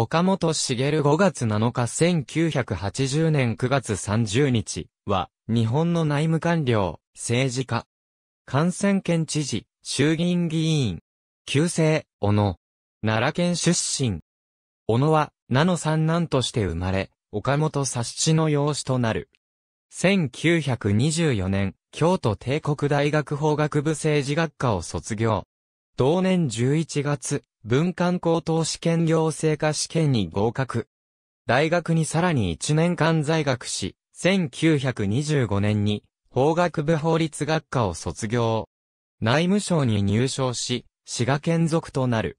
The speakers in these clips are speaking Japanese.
岡本茂5月7日1980年9月30日は、日本の内務官僚、政治家、感染県知事、衆議院議員、旧姓、小野、奈良県出身。小野は、名の三男として生まれ、岡本佐七の養子となる。1924年、京都帝国大学法学部政治学科を卒業。同年11月、文官高等試験行政科試験に合格。大学にさらに1年間在学し、1925年に法学部法律学科を卒業。内務省に入省し、滋賀県属となる。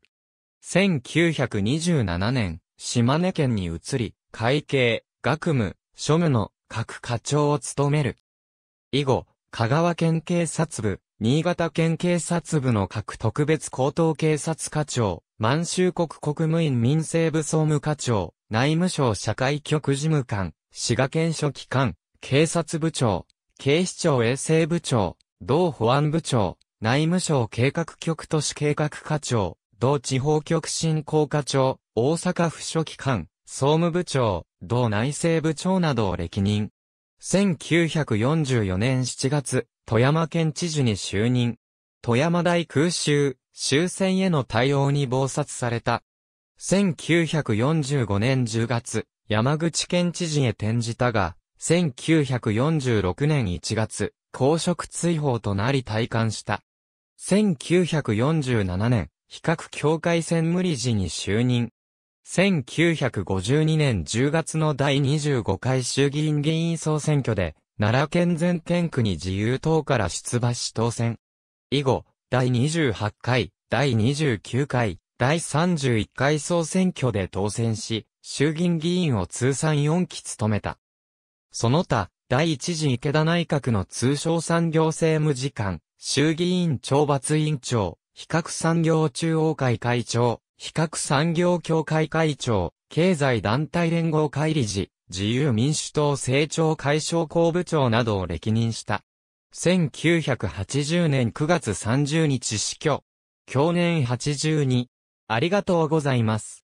1927年、島根県に移り、会計、学務、庶務の各課長を務める。以後、香川県警察部、新潟県警察部の各特別高等警察課長、満州国国務院民政部総務課長、内務省社会局事務官、滋賀県書記官、警察部長、警視庁衛生部長、同保安部長、内務省計画局都市計画課長、同地方局振興課長、大阪府書記官、総務部長、同内政部長などを歴任。1944年7月、富山県知事に就任。富山大空襲、終戦への対応に謀殺された。1945年10月、山口県知事へ転じたが、1946年1月、公職追放となり退官した。1947年、比較協会線無理事に就任。1952年10月の第25回衆議院議員総選挙で、奈良県全天区に自由党から出馬し当選。以後、第28回、第29回、第31回総選挙で当選し、衆議院議員を通算4期務めた。その他、第一次池田内閣の通商産業政務次官、衆議院懲罰委員長、比較産業中央会会長、比較産業協会会長、経済団体連合会理事、自由民主党政調会商工部長などを歴任した。1980年9月30日死去。去年82。ありがとうございます。